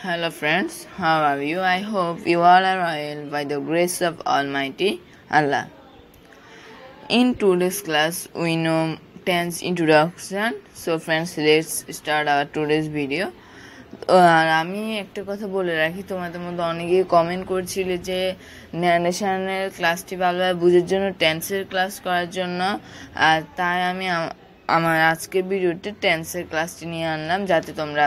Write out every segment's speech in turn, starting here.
Hello friends, how are you? I hope you all are well by the grace of Almighty Allah. In today's class, we know tense introduction. So friends, let's start our today's video. আর আমি একটা কথা বলে রাখি তোমাদের মধ্যে অনেকেই comment করছিল যে ন্যানেশনের ক্লাসটি ভালোভাবে বুঝের জন্য টেন্সের ক্লাস করার জন্য আর তাই আমি আমার আজকের ভিডিওতে টেন্সের ক্লাসটি নিয়ে আনলাম যাতে তোমরা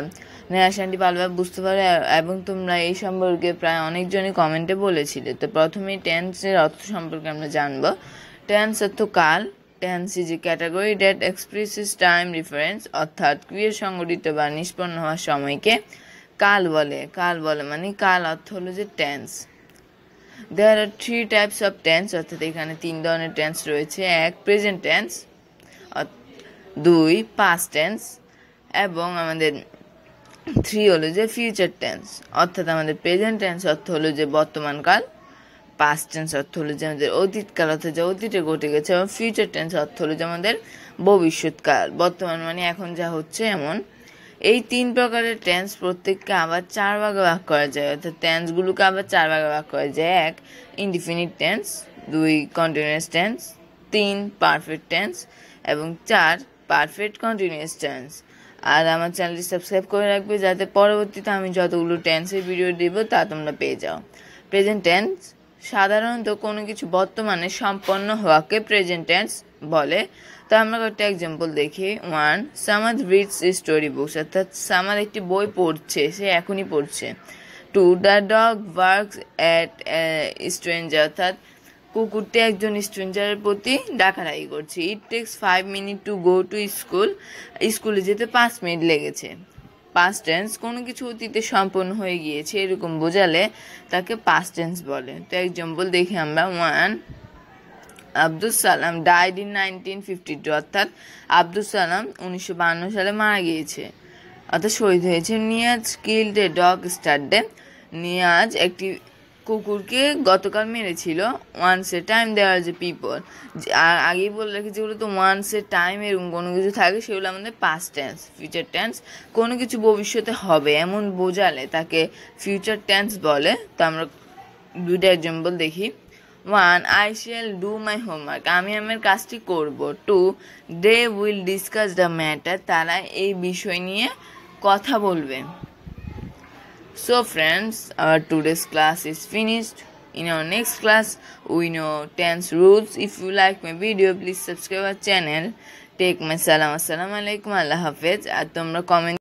ন্যাশনটি ভালোভাবে বুঝতে পারো এবং তোমরা এই সম্পর্কে প্রায় অনেকজনই কমেন্টে বলেছিলে তো প্রথমেই টেন্সের অর্থ সম্পর্কে আমরা জানবো টেন্স অর্থ কাল tense is a category that is time reference অর্থাৎ ক্রিয়া সংগঠিত বা নিষ্পন্ন হওয়ার সময়কে কাল বলে কাল বলে মানে কাল অর্থ হলো যে tense there are three types of tense অর্থাৎ এখানে তিন ধরনের টেন্স রয়েছে এক প্রেজেন্ট টেন্স দুই পাস্ট টেন্স এবং আমাদের থ্রি হলো যে ফিউচার টেন্স অর্থাৎ আমাদের প্রেজেন্ট টেন্স অর্থ হলো যে বর্তমানকাল পাস্ট টেন্স অর্থ হলো যে আমাদের অতীতকাল অর্থাৎ যে অতীতে ঘটে গেছে এবং ফিউচার টেন্স অর্থ হলো যে আমাদের ভবিষ্যৎকাল বর্তমান মানে এখন যা হচ্ছে এমন এই তিন প্রকারের টেন্স প্রত্যেককে আবার চার ভাগে ভাগ করা যায় অর্থাৎ টেন্সগুলোকে আবার চার ভাগে ভাগ করা যায় এক ইনডিফিনিট টেন্স দুই কন্টিনিউয়াস টেন্স তিন পারফেক্ট টেন্স এবং চার পারফেক্ট কন্টিনিউয়াস টেন্স আর আমার চ্যানেলটি সাবস্ক্রাইব করে রাখবে যাতে পরবর্তীতে আমি যতগুলো টেন্সের ভিডিও দেব তা তোমরা পেয়ে যাও প্রেজেন্ট টেন্স সাধারণত কোনো কিছু বর্তমানে সম্পন্ন হওয়াকে প্রেজেন্ট টেন্স বলে তো আমরা কয়েকটা এক্সাম্পল দেখি one Samad reads story books অর্থাৎ সামাদ একটি বই পড়ছে সে এখনই পড়ছে two the dog works at stranger অর্থাৎ কুকুরটি একজন স্ট্রেঞ্জারের প্রতি ডাকারাই করছে it takes five minute to go to school স্কুলে যেতে পাঁচ মিনিট লেগেছে পাস টেন্স কোনো কিছু অতীতে সম্পন্ন হয়ে গিয়েছে এরকম বোঝালে তাকে পাস টেন্স বলে তো এক্সাম্পল দেখি আমরা one Abdul Salam died in nineteen fifty two অর্থাৎ আব্দুল সালাম উনিশশো বাহান্ন সালে মারা গিয়েছে অর্থাৎ শহীদ হয়েছে Niaz killed a dog yesterday Niaz একটি কুকুরকে গতকাল মেরেছিল ওয়ান্স এ টাইম দেওয়ার যে পিপল আর আগেই বলে রেখেছি ওগুলো তো ওয়ান্স এ টাইম এরকম কোনো কিছু থাকে সেগুলো আমাদের পাস্ট টেন্স ফিউচার টেন্স কোনো কিছু ভবিষ্যতে হবে এমন বোঝালে তাকে ফিউচার টেন্স বলে তো আমরা দুইটা এক্সাম্পল দেখি one I shall do my homework আমি আমার কাজটি করব two they will discuss the matter তারা এই বিষয় নিয়ে কথা বলবে So friends, our today's class is finished. In our next class, we know 10's rules. If you like my video, please subscribe our channel. Take my salam. Assalamu alaikum. Allah Hafiz. R